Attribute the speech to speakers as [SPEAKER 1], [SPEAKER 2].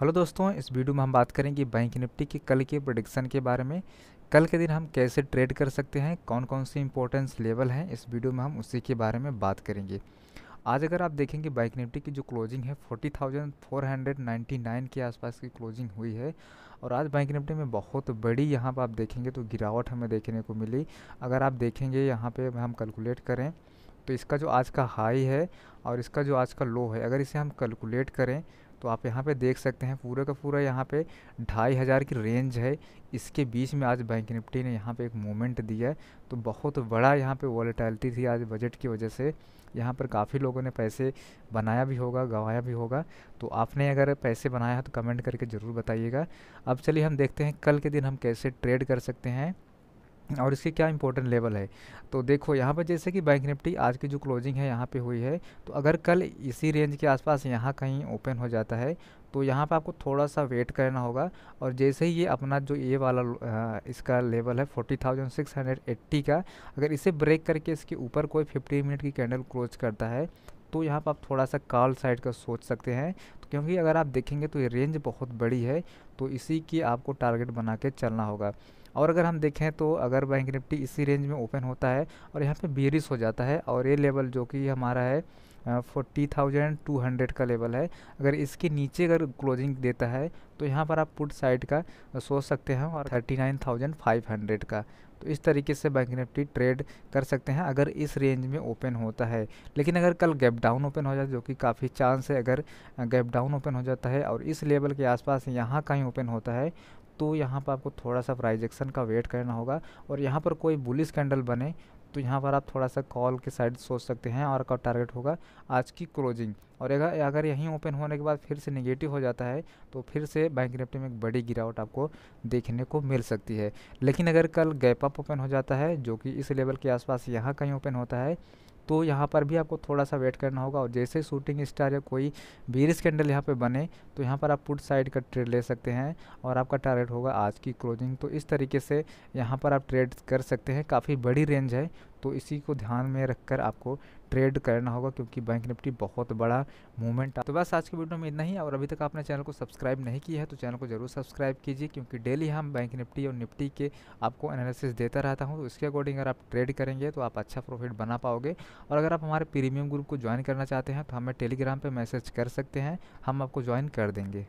[SPEAKER 1] hello दोस्तों इस video में हम बात करेंगे बैंक निफ्टी के कल के प्रोडिक्शन के बारे में कल के दिन हम कैसे ट्रेड कर सकते हैं कौन कौन से इंपॉर्टेंस लेवल हैं इस वीडियो में हम उसी के बारे में बात करेंगे आज अगर आप देखेंगे बैंक निफ्टी की जो क्लोजिंग है 40,499 के आसपास की क्लोजिंग हुई है और आज बैंक निफ्टी में बहुत बड़ी यहाँ पर आप देखेंगे तो गिरावट हमें देखने को मिली अगर आप देखेंगे यहाँ पर हम कैलकुलेट करें तो इसका जो आज का हाई है और इसका जो आज का लो है अगर इसे हम कैलकुलेट करें तो आप यहाँ पे देख सकते हैं पूरे का पूरा यहाँ पे ढाई हज़ार की रेंज है इसके बीच में आज बैंक निफ्टी ने यहाँ पे एक मूवमेंट दिया है तो बहुत बड़ा यहाँ पे वॉलेटैलिटी थी आज बजट की वजह से यहाँ पर काफ़ी लोगों ने पैसे बनाया भी होगा गंवाया भी होगा तो आपने अगर पैसे बनाया है तो कमेंट करके ज़रूर बताइएगा अब चलिए हम देखते हैं कल के दिन हम कैसे ट्रेड कर सकते हैं और इसके क्या इंपॉर्टेंट लेवल है तो देखो यहाँ पर जैसे कि बैंक निफ्टी आज की जो क्लोजिंग है यहाँ पे हुई है तो अगर कल इसी रेंज के आसपास यहाँ कहीं ओपन हो जाता है तो यहाँ पर आपको थोड़ा सा वेट करना होगा और जैसे ही ये अपना जो ये वाला इसका लेवल है 40,680 का अगर इसे ब्रेक करके इसके ऊपर कोई फिफ्टी मिनट की कैंडल क्लोज करता है तो यहाँ पर आप थोड़ा सा कॉल साइड का सोच सकते हैं तो क्योंकि अगर आप देखेंगे तो ये रेंज बहुत बड़ी है तो इसी की आपको टारगेट बना के चलना होगा और अगर हम देखें तो अगर बैंक निफ्टी इसी रेंज में ओपन होता है और यहाँ पे बेरिस हो जाता है और ये लेवल जो कि हमारा है फोर्टी थाउजेंड टू हंड्रेड का लेवल है अगर इसके नीचे अगर क्लोजिंग देता है तो यहाँ पर आप पुट साइड का सोच सकते हैं और thirty nine thousand five hundred का तो इस तरीके से बैंक निफ्टी ट्रेड कर सकते हैं अगर इस रेंज में ओपन होता है लेकिन अगर कल गैप डाउन ओपन हो जाए जो कि काफ़ी चांस है अगर गैप डाउन ओपन हो जाता है और इस लेवल के आसपास यहाँ कहीं ओपन होता है तो यहाँ पर आपको थोड़ा सा प्राइजेक्शन का वेट करना होगा और यहाँ पर कोई बुलिस कैंडल बने तो यहाँ पर आप थोड़ा सा कॉल के साइड सोच सकते हैं और आपका टारगेट होगा आज की क्लोजिंग और अगर अगर यहीं ओपन होने के बाद फिर से नेगेटिव हो जाता है तो फिर से बैंक निफ्टी में एक बड़ी गिरावट आपको देखने को मिल सकती है लेकिन अगर कल गैप अप ओपन हो जाता है जो कि इस लेवल के आसपास यहाँ कहीं ओपन होता है तो यहाँ पर भी आपको थोड़ा सा वेट करना होगा और जैसे शूटिंग स्टार या कोई बीर स्कैंडल यहाँ पर बने तो यहाँ पर आप पुट साइड का ट्रेड ले सकते हैं और आपका टारगेट होगा आज की क्लोजिंग तो इस तरीके से यहाँ पर आप ट्रेड कर सकते हैं काफ़ी बड़ी रेंज है तो इसी को ध्यान में रखकर आपको ट्रेड करना होगा क्योंकि बैंक निफ्टी बहुत बड़ा मूवमेंट तो बस आज के वीडियो में इतना ही और अभी तक आपने चैनल को सब्सक्राइब नहीं किया है तो चैनल को जरूर सब्सक्राइब कीजिए क्योंकि डेली हम बैंक निफ्टी और निफ्टी के आपको एनालिसिस देता रहता हूँ तो इसके अकॉर्डिंग अगर आप ट्रेड करेंगे तो आप अच्छा प्रॉफिट बना पाओगे और अगर आप हमारे प्रीमियम ग्रुप को ज्वाइन करना चाहते हैं तो हमें टेलीग्राम पर मैसेज कर सकते हैं हम आपको ज्वाइन कर देंगे